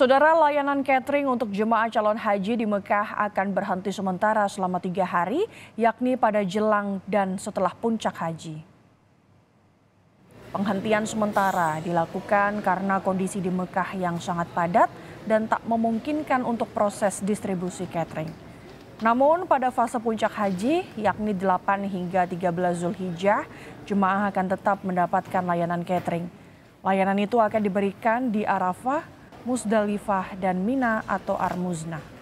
Saudara layanan catering untuk jemaah calon haji di Mekah akan berhenti sementara selama tiga hari, yakni pada jelang dan setelah puncak haji. Penghentian sementara dilakukan karena kondisi di Mekah yang sangat padat dan tak memungkinkan untuk proses distribusi catering. Namun pada fase puncak haji, yakni 8 hingga 13 Zulhijjah, jemaah akan tetap mendapatkan layanan catering. Layanan itu akan diberikan di Arafah Musdalifah, dan Mina atau Armuznah.